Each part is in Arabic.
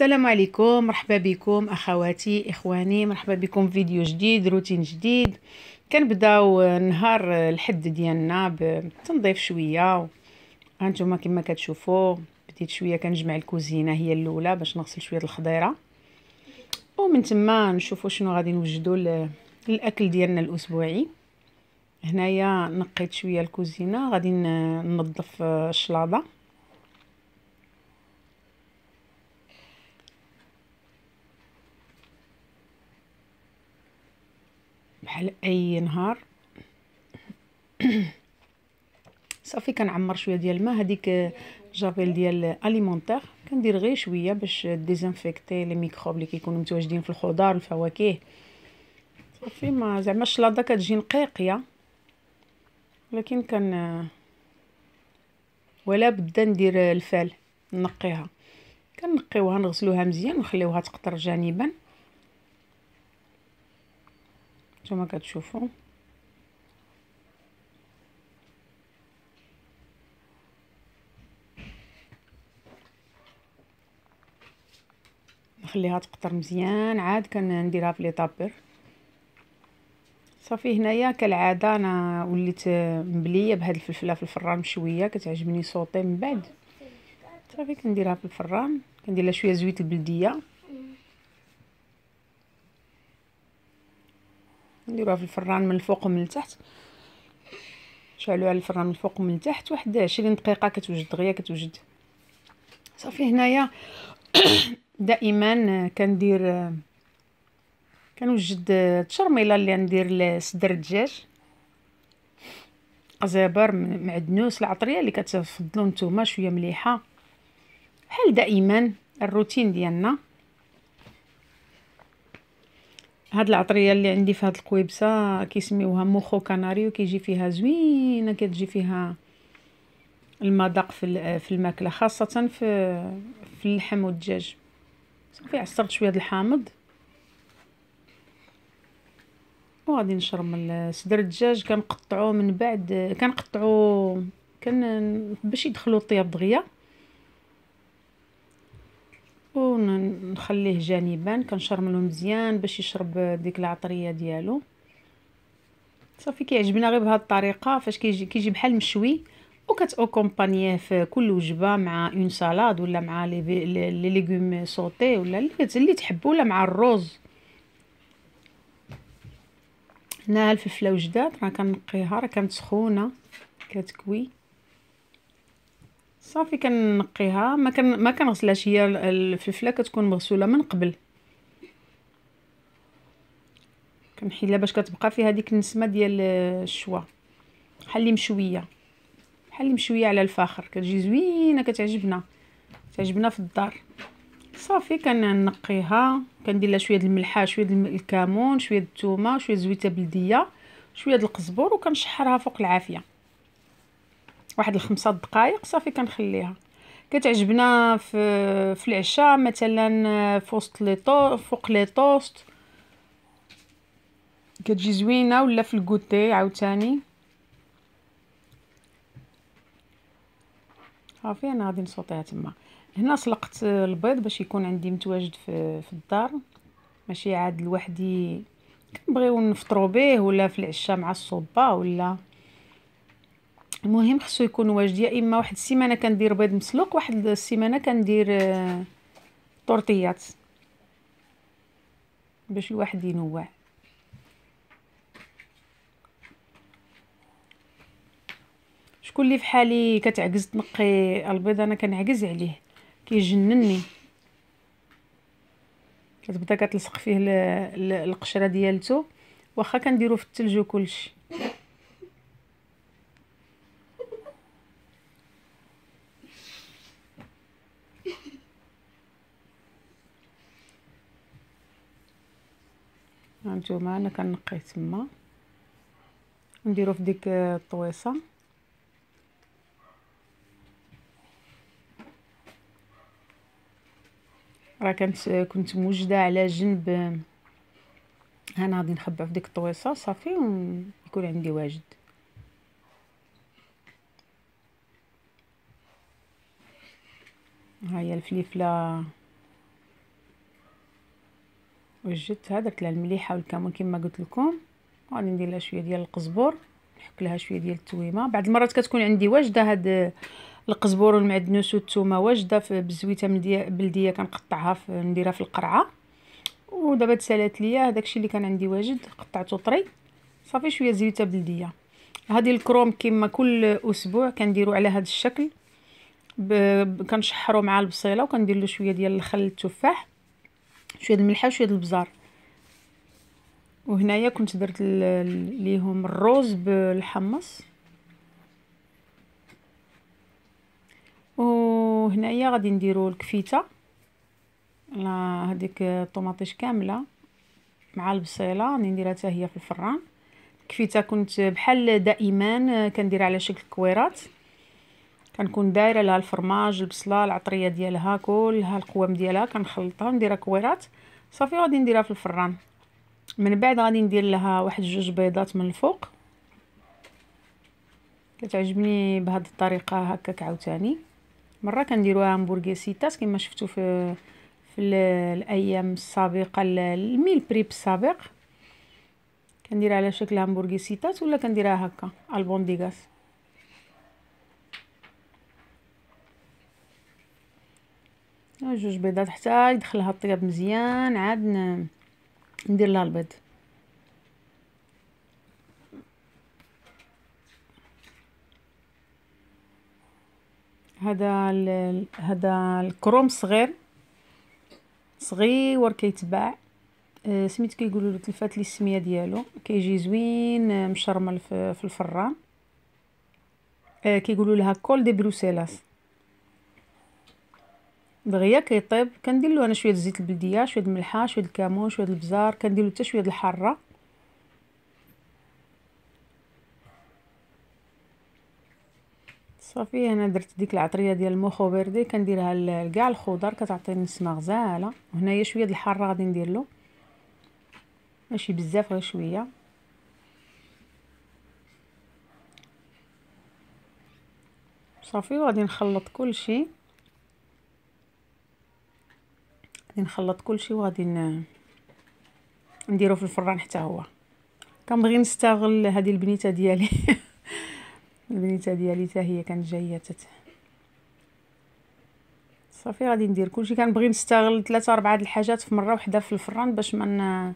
السلام عليكم مرحبا بكم اخواتي اخواني مرحبا بكم فيديو جديد روتين جديد كنبداو نهار الحد ديالنا بتنظيف شويه هانتوما كما كتشوفوا بديت شويه كنجمع الكوزينه هي الاولى باش نغسل شويه الخضيره ومن تما نشوفوا شنو غادي نوجدوا الاكل ديالنا الاسبوعي هنايا نقيت شويه الكوزينه غادي ننظف الشلاضه بحال اي نهار صافي كنعمر شويه ديال الماء هذيك جافيل ديال اليمونتير كندير غير شويه باش ديزانفيكتي لي ميكروب اللي كيكونوا متواجدين في الخضار الفواكه صافي ما زعما الشلاضه كتجي نقيقيه ولكن كان ولا بدا ندير الفال نقيها كنقيوها نغسلوها مزيان ونخليوها تقطر جانبا نتوما كتشوفوا نخليها تقطر مزيان عاد كنديرها في لي طابير صافي هنايا كالعاده انا وليت مبليه بهاد الفلفله في الفران مشويه كتعجبني صوتي من بعد صافي كنديرها في الفران كندير لها شويه زويت البلديه نديروها في الفران من الفوق ومن التحت شعلوا على الفران من الفوق ومن التحت واحد 20 دقيقه كتوجد دغيا كتوجد صافي هنايا دائما كندير كنوجد التشرميله اللي ندير صدر الدجاج قزبر معدنوس العطريه اللي كتفضلوا نتوما شويه مليحه بحال دائما الروتين ديالنا هاد العطريه اللي عندي في هاد القويبسه كيسميوها موخو كناري وكيجي فيها زوينه كتجي فيها المذاق في في الماكله خاصه في في اللحم والدجاج صافي عصرت شويه د الحامض وغادي نشرم صدر الدجاج كنقطعو من بعد كنقطعو كن باش يدخلو الطياب دغيا ونخليه جانبا كنشرملو مزيان باش يشرب ديك العطريه ديالو صافي كيعجبنا غير بهذه الطريقه فاش كيجي كيجي بحال مشوي وكتاوكومبانيه في كل وجبه مع اون سالاد ولا مع لي ليغوم سوتي ولا اللي تحبوا ولا مع الرز هنا الفلفله وجدات راه كنقيها راه كانت سخونه كتكوي صافي كنقيها ما كان ما كنغسلهاش هي الفلفله كتكون مغسوله من قبل كنحيلها باش كتبقى فيها ديك النسمه ديال الشوا بحال اللي مشويه بحال اللي مشويه على الفاخر كتجي زوينه كتعجبنا تعجبنا في الدار صافي كنقيها كندير لها شويه د الملحه شويه د الكمون شويه د الثومه شويه زويته بلديه شويه د القزبر وكنشحرها فوق العافيه واحد الخمسة دقائق صافي كنخليها كتعجبنا في في العشاء مثلا آه، في وسط لي طو فوق لي طوست كتجي زوينه ولا في الكوتي عاوتاني صافي انا غادي نسوطيها تما هنا سلقت البيض باش يكون عندي متواجد في, في الدار ماشي عاد لوحدي كنبغيو نفطرو به ولا في العشاء مع الصوبه ولا المهم خصو يكون واجد يا اما واحد السيمانه كندير بيض مسلوق واحد السيمانه كندير آه، طورطيات باش الواحد ينوع شكون اللي فحالي كتعجز تنقي البيض انا كنعجز عليه كيجنني كتبدا كتلصق فيه القشره ديالته واخا كنديرو في الثلج وكلشي هانتوما انا كنقي تما نديرو في ديك الطويصه راه كانت كنت موجده على جنب انا غادي نخبع في ديك الطويصه صافي ويكون عندي واجد هاهي الفليفله وجدت هذاك المليحه والكمون كما قلت لكم غادي ندير لها شويه ديال القزبر نحك لها شويه ديال التويمه بعض المرات كتكون عندي واجده هاد القزبر والمعدنوس والثومه واجده في بالزويته بلديه كنقطعها نديرها في القرعه ودابا تسالات ليا الشيء اللي كان عندي واجد قطعته طري صافي شويه زويته بلديه هذه الكروم كما كل اسبوع كنديرو على هذا الشكل كنشحرو مع البصيله وكندير له شويه ديال الخل التفاح شويه الملحه وشويه البزار وهنايا كنت درت ليهم الروز بالحمص وهنايا غادي نديرو الكفيته هذيك الطوماطيش كامله مع البصيله غادي نديرها حتى هي في الفران الكفيته كنت بحال دائما كنديرها على شكل كويرات كنكون دايره لها الفرماج البصله العطريه ديالها كلها القوام ديالها كنخلطها نديرها كويرات صافي غادي نديرها في الفران من بعد غادي ندير لها واحد جوج بيضات من الفوق كتعجبني بهاد الطريقه هكاك عاوتاني مره كنديروها همبرغي سيتاس كما شفتو في في الايام السابقه الميل بريب السابق كنديرها على شكل همبرغي سيتاس ولا كنديرها هكا البونديغاس آه، جوج بيضات حتى يدخلها الطياب مزيان عاد ندير لها البيض هذا هذا الكروم صغير صغير كيتباع سميت آه، سميتو كيقولوا له تلفات لي السميه ديالو كيجي زوين مشرمل في, في الفران آه، كيقولوا لها كول دي بروسيلاس دغيا كيطيب كندير له انا شويه الزيت البلديه شويه الملحه شويه الكمون شويه البزار كندير له حتى شويه الحاره صافي انا درت ديك العطريه ديال المخو بردي كنديرها لكاع الخضر كتعطيني نسمه غزاله وهنايا شويه د الحاره غادي ندير له ماشي بزاف غير شويه صافي وغادي نخلط كلشي غادي نخلط كلشي وغادي نديرو في الفران حتى هو كنبغي نستغل هذه البنيته ديالي البنيته ديالي حتى هي كانت جايه تت صافي غادي ندير كلشي كنبغي نستغل ثلاثة أربعة د الحاجات في مره واحده في الفران باش من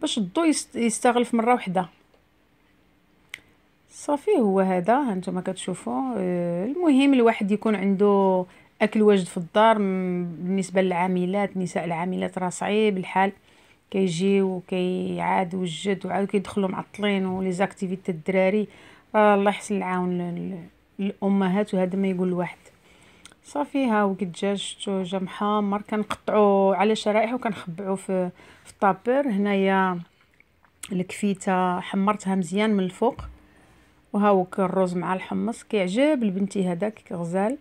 باش الضو يستغل في مره واحده صافي هو هذا هانتوما كتشوفوا آه، المهم الواحد يكون عنده اكل واجد في الدار بالنسبه للعاملات نساء العاملات راه صعيب الحال كيجيو كيعادوا الجد وعاد كيدخلوا معطلين ولي زاكتيفيتي الدراري آه الله يحسن العون الامهات وهذا ما يقول الواحد صافي ها جا شتو جا محمر كنقطعو على شرائح وكنخبعو في في الطابير هنايا الكفيته حمرتها مزيان من الفوق وهاوك الرز مع الحمص كيعجب لبنتي هذاك غزال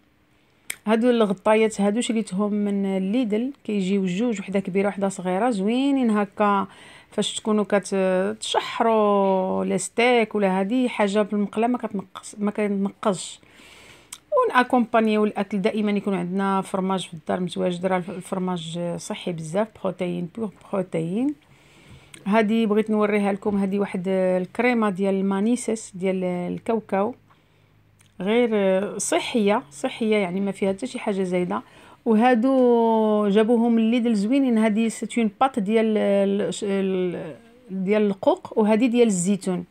هادو الغطايات هادو شريتهم من ليدل كيجيو جوج وحده كبيره وحده صغيره زوينين هكا فاش تكونوا كتشحروا لي ستيك ولا هادي حاجه بالمقله ما كتنقص ما كتنقصش ونأكومبانيو الاكل دائما يكون عندنا فرماج في الدار متواجد راه الفرماج صحي بزاف بروتين بور بروتين هادي بغيت نوريها لكم هادي واحد الكريمه ديال المانيسس ديال الكاوكاو غير صحيه صحيه يعني ما فيها حتى شي حاجه زايده وهادو جابوهم من ليدل زوينين هادي ستون بات ديال ديال القوق وهادي ديال الزيتون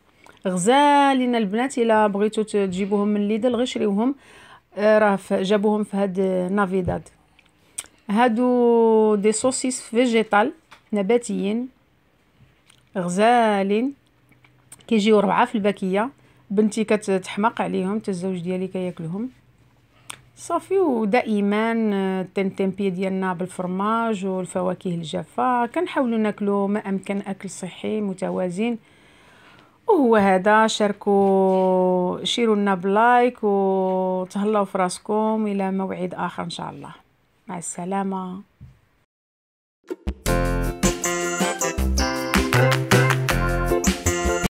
غزالين البنات الا بغيتو تجيبوهم من ليدل غير شريوهم آه، راه جابوهم في هاد نافيداد هادو دي صوصيس فيجيتال نباتيين غزالين كيجيو ربعه في الباكيه بنتي كتحماق عليهم حتى الزوج ديالي كياكلهم صافي ودائما آه، التنتمبيه ديالنا بالفرماج والفواكه الجافه كنحاولوا ناكلوا ما امكن اكل صحي متوازن وهو هذا شاركوا شيروا لنا بلايك وتهلاو في راسكم الى موعد اخر ان شاء الله مع السلامه